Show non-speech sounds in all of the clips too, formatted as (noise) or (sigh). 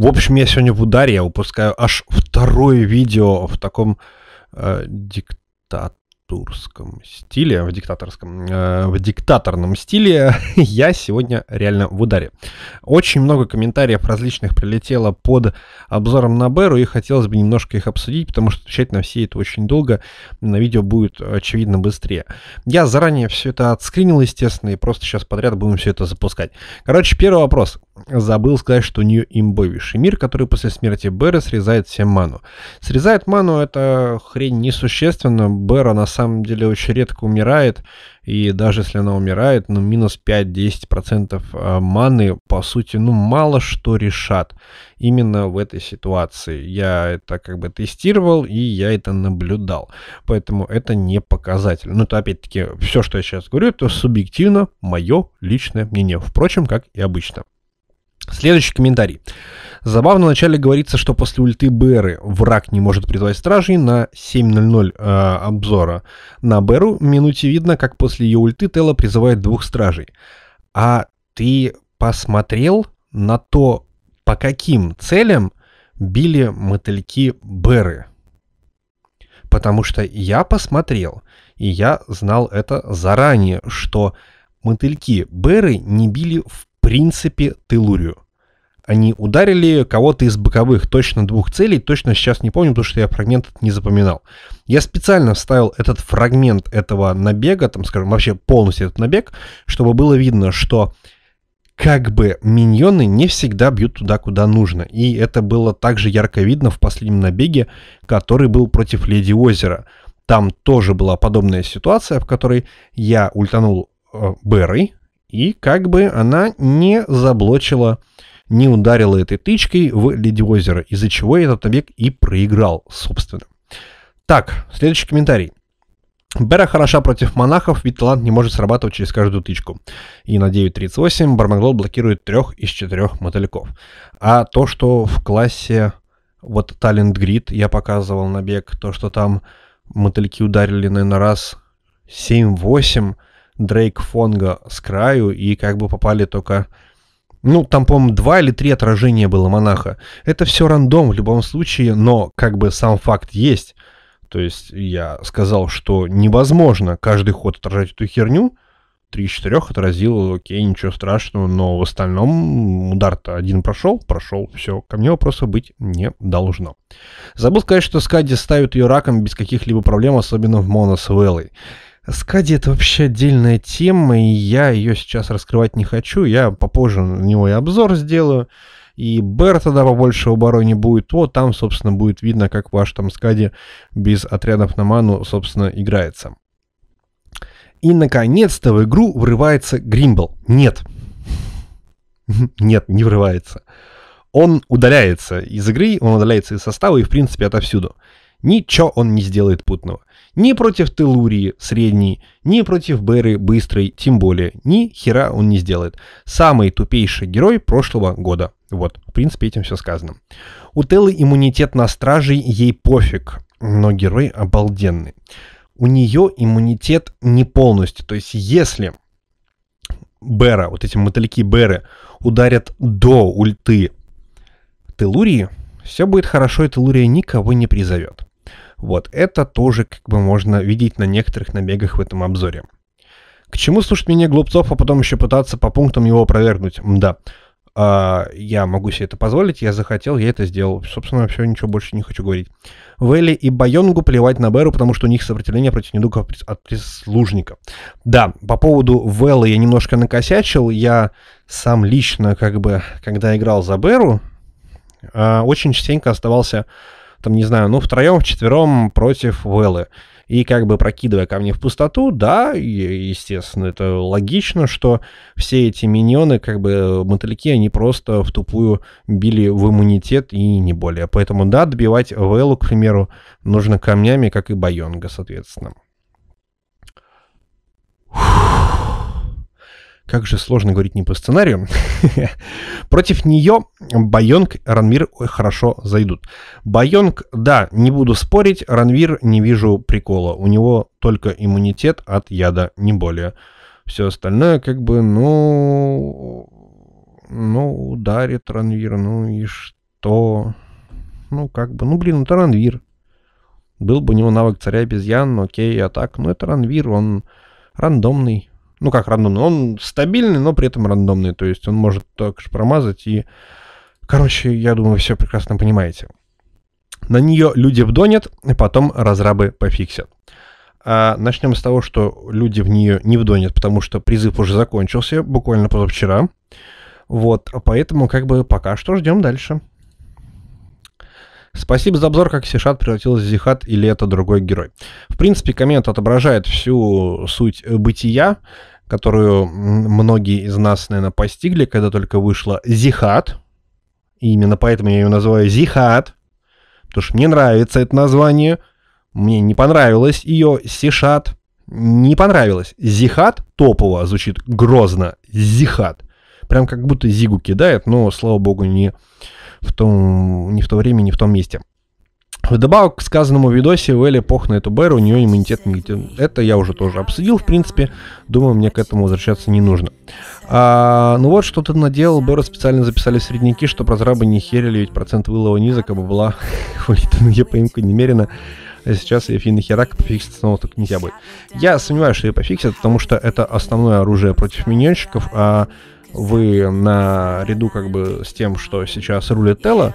В общем, я сегодня в ударе, я выпускаю аж второе видео в таком э, диктатурском стиле, в диктаторском, э, в диктаторном стиле. (laughs) я сегодня реально в ударе. Очень много комментариев различных прилетело под обзором на Беру, и хотелось бы немножко их обсудить, потому что отвечать на все это очень долго, на видео будет, очевидно, быстрее. Я заранее все это отскринил, естественно, и просто сейчас подряд будем все это запускать. Короче, первый вопрос забыл сказать, что у нее имбовейший мир, который после смерти Бэра срезает всем ману. Срезает ману это хрень несущественно. Бэра на самом деле очень редко умирает. И даже если она умирает, ну, минус 5-10% а, маны, по сути, ну, мало что решат именно в этой ситуации. Я это как бы тестировал, и я это наблюдал. Поэтому это не показатель. Ну, то опять-таки все, что я сейчас говорю, это субъективно мое личное мнение. Впрочем, как и обычно. Следующий комментарий. Забавно вначале говорится, что после ульты Беры враг не может призвать стражей на 7.00 э, обзора. На Беру минуте видно, как после ее ульты Тела призывает двух стражей. А ты посмотрел на то, по каким целям били мотыльки Беры? Потому что я посмотрел, и я знал это заранее, что мотыльки Беры не били в принципе Телурию. Они ударили кого-то из боковых, точно двух целей, точно сейчас не помню, потому что я фрагмент не запоминал. Я специально вставил этот фрагмент этого набега, там, скажем, вообще полностью этот набег, чтобы было видно, что как бы миньоны не всегда бьют туда, куда нужно. И это было также ярко видно в последнем набеге, который был против Леди Озера. Там тоже была подобная ситуация, в которой я ультанул э, Берой, и как бы она не заблочила, не ударила этой тычкой в Леди Озеро, из-за чего этот набег и проиграл, собственно. Так, следующий комментарий. Бера хороша против монахов, ведь талант не может срабатывать через каждую тычку. И на 9.38 Бармаглот блокирует трех из четырех мотыльков. А то, что в классе вот Talent Грид, я показывал набег, то, что там мотыльки ударили, наверное, раз 7-8, Дрейк Фонга с краю и как бы попали только... Ну, там, по-моему, два или три отражения было монаха. Это все рандом в любом случае, но как бы сам факт есть. То есть я сказал, что невозможно каждый ход отражать эту херню. Три четырех отразил, окей, ничего страшного, но в остальном удар-то один прошел, прошел, все, ко мне вопроса быть не должно. Забыл сказать, что Скади ставит ее раком без каких-либо проблем, особенно в моно Вэллой. Скади это вообще отдельная тема, и я ее сейчас раскрывать не хочу. Я попозже на него и обзор сделаю. И Бэр тогда побольше в обороне будет. То там, собственно, будет видно, как ваш там Скади без отрядов на ману, собственно, играется. И, наконец-то, в игру врывается Гримбл. Нет. (laughs) Нет, не врывается. Он удаляется из игры, он удаляется из состава и, в принципе, отовсюду. Ничего он не сделает путного. Ни против Телурии средней, ни против Беры быстрой, тем более. Ни хера он не сделает. Самый тупейший герой прошлого года. Вот, в принципе, этим все сказано. У Телы иммунитет на страже, ей пофиг. Но герой обалденный. У нее иммунитет не полностью. То есть, если Бера, вот эти мотыльки Беры, ударят до ульты Телурии, все будет хорошо, и Телурия никого не призовет. Вот это тоже как бы можно видеть на некоторых набегах в этом обзоре. К чему слушать меня глупцов, а потом еще пытаться по пунктам его опровергнуть? Да. А, я могу себе это позволить, я захотел, я это сделал. Собственно, все, ничего больше не хочу говорить. Вэлли и Байонгу плевать на Беру, потому что у них сопротивление против недугов от прислужника. Да, по поводу Вэлла я немножко накосячил. Я сам лично, как бы, когда играл за Беру, а, очень частенько оставался там, не знаю, ну, втроем, вчетвером против Уэллы. И как бы прокидывая камни в пустоту, да, естественно, это логично, что все эти миньоны, как бы мотыльки, они просто в тупую били в иммунитет и не более. Поэтому, да, добивать Вэллу, к примеру, нужно камнями, как и Байонга, соответственно. как же сложно говорить не по сценарию. (laughs) Против нее Байонг, Ранвир хорошо зайдут. Байонг, да, не буду спорить, Ранвир не вижу прикола. У него только иммунитет от яда, не более. Все остальное как бы, ну... Ну, ударит Ранвир, ну и что? Ну, как бы, ну, блин, это Ранвир. Был бы у него навык царя обезьян, окей, а так, ну, это Ранвир, он рандомный, ну, как рандомный. Он стабильный, но при этом рандомный. То есть он может также промазать и... Короче, я думаю, все прекрасно понимаете. На нее люди вдонят, и потом разрабы пофиксят. А начнем с того, что люди в нее не вдонят, потому что призыв уже закончился, буквально позавчера. Вот, а поэтому как бы пока что ждем дальше. Спасибо за обзор, как Сишат превратился в Зихат или это другой герой. В принципе, коммент отображает всю суть бытия которую многие из нас, наверное, постигли, когда только вышла Зихат. И именно поэтому я ее называю Зихат, потому что мне нравится это название. Мне не понравилось ее Сишат. Не понравилось. Зихат топово звучит грозно. Зихат. Прям как будто Зигу кидает, но, слава богу, не в том, не в то время, не в том месте. Вдобавок к сказанному в видосе у Элли пох на эту Беру, у нее иммунитет негативный. Это я уже тоже обсудил, в принципе. Думаю, мне к этому возвращаться не нужно. А, ну вот, что ты наделал, Беру специально записали в средники, чтобы разрабы не херили, ведь процент вылова низок, а бабла вылитана (laughs) ЕПМ-ка немерено. А сейчас Ефи нахерак пофиксит снова так нельзя будет. Я сомневаюсь, что ее пофиксят, потому что это основное оружие против миньонщиков, а вы на ряду как бы с тем, что сейчас рулит Тела,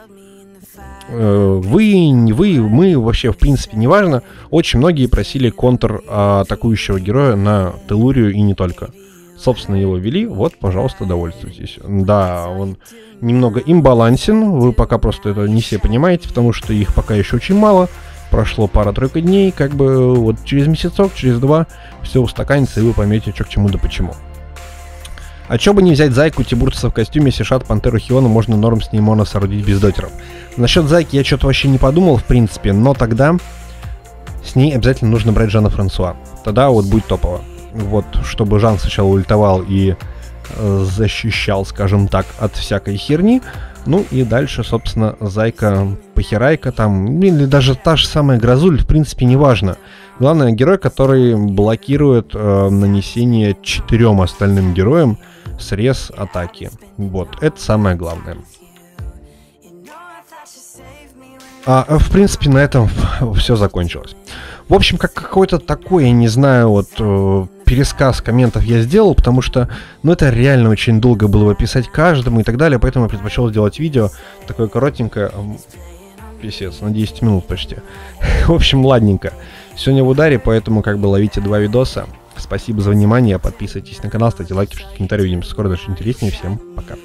Э, вы, не вы, мы, вообще, в принципе, неважно. Очень многие просили контр а, атакующего героя на Телурию и не только. Собственно, его вели, вот, пожалуйста, довольствуйтесь. Да, он немного имбалансен, вы пока просто это не все понимаете, потому что их пока еще очень мало. Прошло пара-тройка дней, как бы вот через месяцок, через два все устаканится, и вы поймете, что к чему да почему. А чё бы не взять зайку Тибурца в костюме, Сишат, Пантеру Хиона, можно норм с Неймона соорудить без дотеров. Насчет зайки я что-то вообще не подумал, в принципе, но тогда с ней обязательно нужно брать Жана Франсуа. Тогда вот будет топово. Вот, чтобы Жан сначала ультовал и э, защищал, скажем так, от всякой херни, ну и дальше, собственно, Зайка, Похерайка там, или даже та же самая Грозуль, в принципе, неважно. Главное, герой, который блокирует э, нанесение четырем остальным героям срез атаки. Вот, это самое главное. А, э, в принципе, на этом все закончилось. В общем, как какой-то такой, я не знаю, вот э, пересказ комментов я сделал, потому что, ну, это реально очень долго было бы писать каждому и так далее, поэтому я предпочел сделать видео такое коротенькое, писец, на 10 минут почти. (laughs) В общем, ладненько. Сегодня в ударе, поэтому как бы ловите два видоса. Спасибо за внимание, подписывайтесь на канал, ставьте лайки, пишите комментарии, увидимся скоро, дальше интереснее. Всем пока.